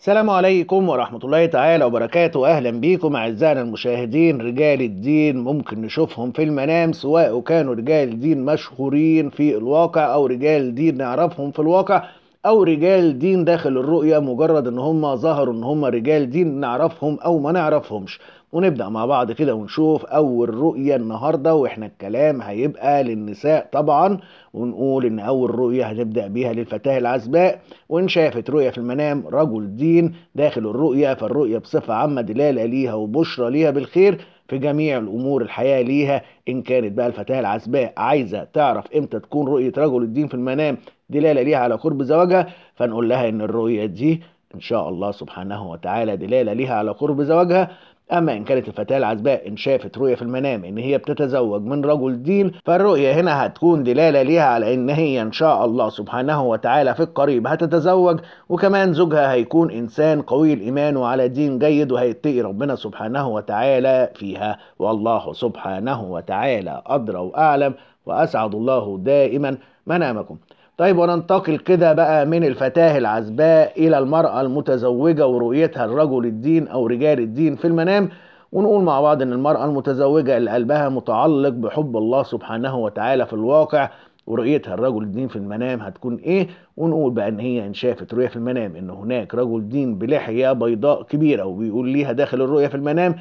السلام عليكم ورحمة الله تعالى وبركاته أهلا بيكم أعزائنا المشاهدين رجال الدين ممكن نشوفهم في المنام سواء كانوا رجال دين مشهورين في الواقع أو رجال دين نعرفهم في الواقع او رجال دين داخل الرؤيه مجرد ان هم ظهروا ان هم رجال دين نعرفهم او ما نعرفهمش ونبدا مع بعض كده ونشوف اول رؤيه النهارده واحنا الكلام هيبقى للنساء طبعا ونقول ان اول رؤيه هنبدا بيها للفتاه العزباء وان شافت رؤيه في المنام رجل دين داخل الرؤيه فالرؤيه بصفه عامه دلاله ليها وبشرى ليها بالخير في جميع الامور الحياه ليها ان كانت بقى الفتاه العزباء عايزه تعرف امتى تكون رؤيه رجل الدين في المنام دلاله ليها على قرب زواجها فنقول لها ان الرؤيه دي ان شاء الله سبحانه وتعالى دلاله ليها على قرب زواجها أما إن كانت الفتاة العزباء إن شافت رؤية في المنام إن هي بتتزوج من رجل دين فالرؤية هنا هتكون دلالة ليها على إن هي إن شاء الله سبحانه وتعالى في القريب هتتزوج وكمان زوجها هيكون إنسان قوي الإيمان وعلى دين جيد وهيتقي ربنا سبحانه وتعالى فيها والله سبحانه وتعالى أدرى وأعلم وأسعد الله دائما منامكم طيب وننتقل كده بقى من الفتاة العزباء إلى المرأة المتزوجة ورؤيتها لرجل الدين أو رجال الدين في المنام ونقول مع بعض إن المرأة المتزوجة اللي قلبها متعلق بحب الله سبحانه وتعالى في الواقع ورؤيتها لرجل الدين في المنام هتكون إيه ونقول بقى إن هي إن شافت رؤية في المنام إن هناك رجل دين بلحية بيضاء كبيرة وبيقول ليها داخل الرؤية في المنام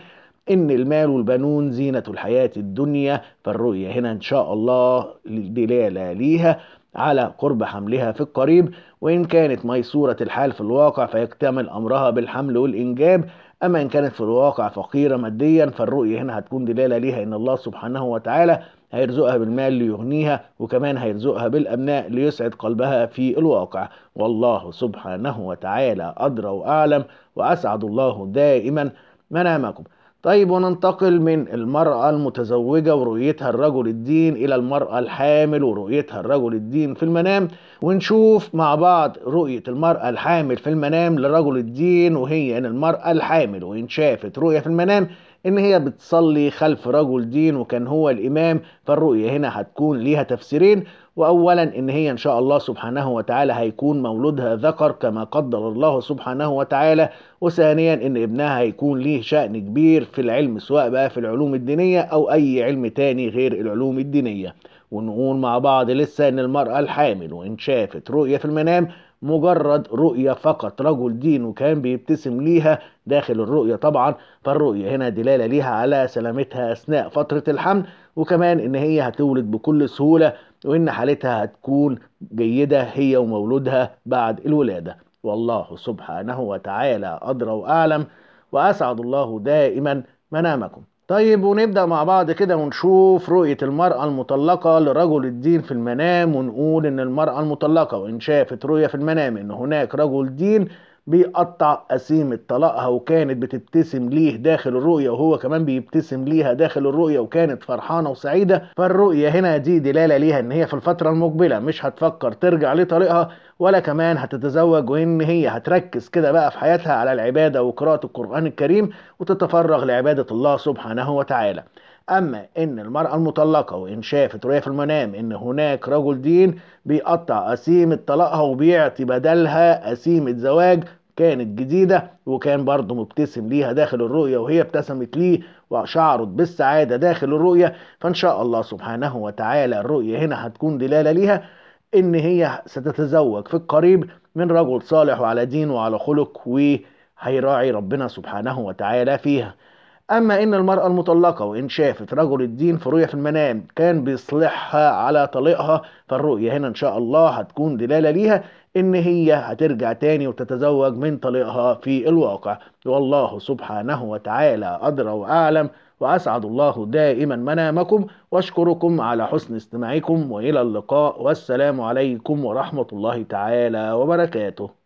إن المال والبنون زينة الحياة الدنيا فالرؤية هنا إن شاء الله دلالة ليها على قرب حملها في القريب وإن كانت ميسورة الحال في الواقع فيكتمل أمرها بالحمل والإنجاب أما إن كانت في الواقع فقيرة ماديا فالرؤية هنا هتكون دلالة ليها إن الله سبحانه وتعالى هيرزقها بالمال ليغنيها وكمان هيرزقها بالأبناء ليسعد قلبها في الواقع والله سبحانه وتعالى أدرى وأعلم وأسعد الله دائما منامكم طيب وننتقل من المرأة المتزوجة ورؤيتها الرجل الدين إلى المرأة الحامل ورؤيتها الرجل الدين في المنام ونشوف مع بعض رؤية المرأة الحامل في المنام لرجل الدين وهي إن المرأة الحامل وإن شافت رؤية في المنام ان هي بتصلي خلف رجل دين وكان هو الامام فالرؤية هنا هتكون ليها تفسيرين واولا ان هي ان شاء الله سبحانه وتعالى هيكون مولودها ذكر كما قدر الله سبحانه وتعالى وثانيا ان ابنها هيكون ليه شأن كبير في العلم سواء بقى في العلوم الدينية او اي علم تاني غير العلوم الدينية ونقول مع بعض لسه ان المرأة الحامل وان شافت رؤية في المنام مجرد رؤية فقط رجل دين وكان بيبتسم ليها داخل الرؤية طبعا فالرؤية هنا دلالة ليها على سلامتها أثناء فترة الحمل وكمان إن هي هتولد بكل سهولة وإن حالتها هتكون جيدة هي ومولودها بعد الولادة والله سبحانه وتعالى أدرى وأعلم وأسعد الله دائما منامكم طيب ونبدأ مع بعض كده ونشوف رؤية المرأة المطلقة لرجل الدين في المنام ونقول إن المرأة المطلقة وإن شافت رؤية في المنام إن هناك رجل دين بيقطع قسيمة طلاقها وكانت بتبتسم ليه داخل الرؤية وهو كمان بيبتسم ليها داخل الرؤية وكانت فرحانة وسعيدة فالرؤية هنا دي دلالة ليها ان هي في الفترة المقبلة مش هتفكر ترجع لطريقها ولا كمان هتتزوج وان هي هتركز كده بقى في حياتها على العبادة وقراءة القرآن الكريم وتتفرغ لعبادة الله سبحانه وتعالى اما ان المرأة المطلقة وان شافت رؤية في المنام ان هناك رجل دين بيقطع قسيمة طلاقها وبيعطي بدلها قسيمة زواج كانت جديدة وكان برضه مبتسم ليها داخل الرؤية وهي ابتسمت ليه وشعرت بالسعادة داخل الرؤية فإن شاء الله سبحانه وتعالى الرؤية هنا هتكون دلالة ليها إن هي ستتزوج في القريب من رجل صالح وعلى دين وعلى خلق وهيراعي ربنا سبحانه وتعالى فيها أما إن المرأة المطلقة وإن شافت رجل الدين في رؤية في المنام كان بيصلحها على طليقها فالرؤية هنا إن شاء الله هتكون دلالة ليها إن هي هترجع تاني وتتزوج من طليقها في الواقع والله سبحانه وتعالى أدرى وأعلم وأسعد الله دائما منامكم وأشكركم على حسن استماعكم وإلى اللقاء والسلام عليكم ورحمة الله تعالى وبركاته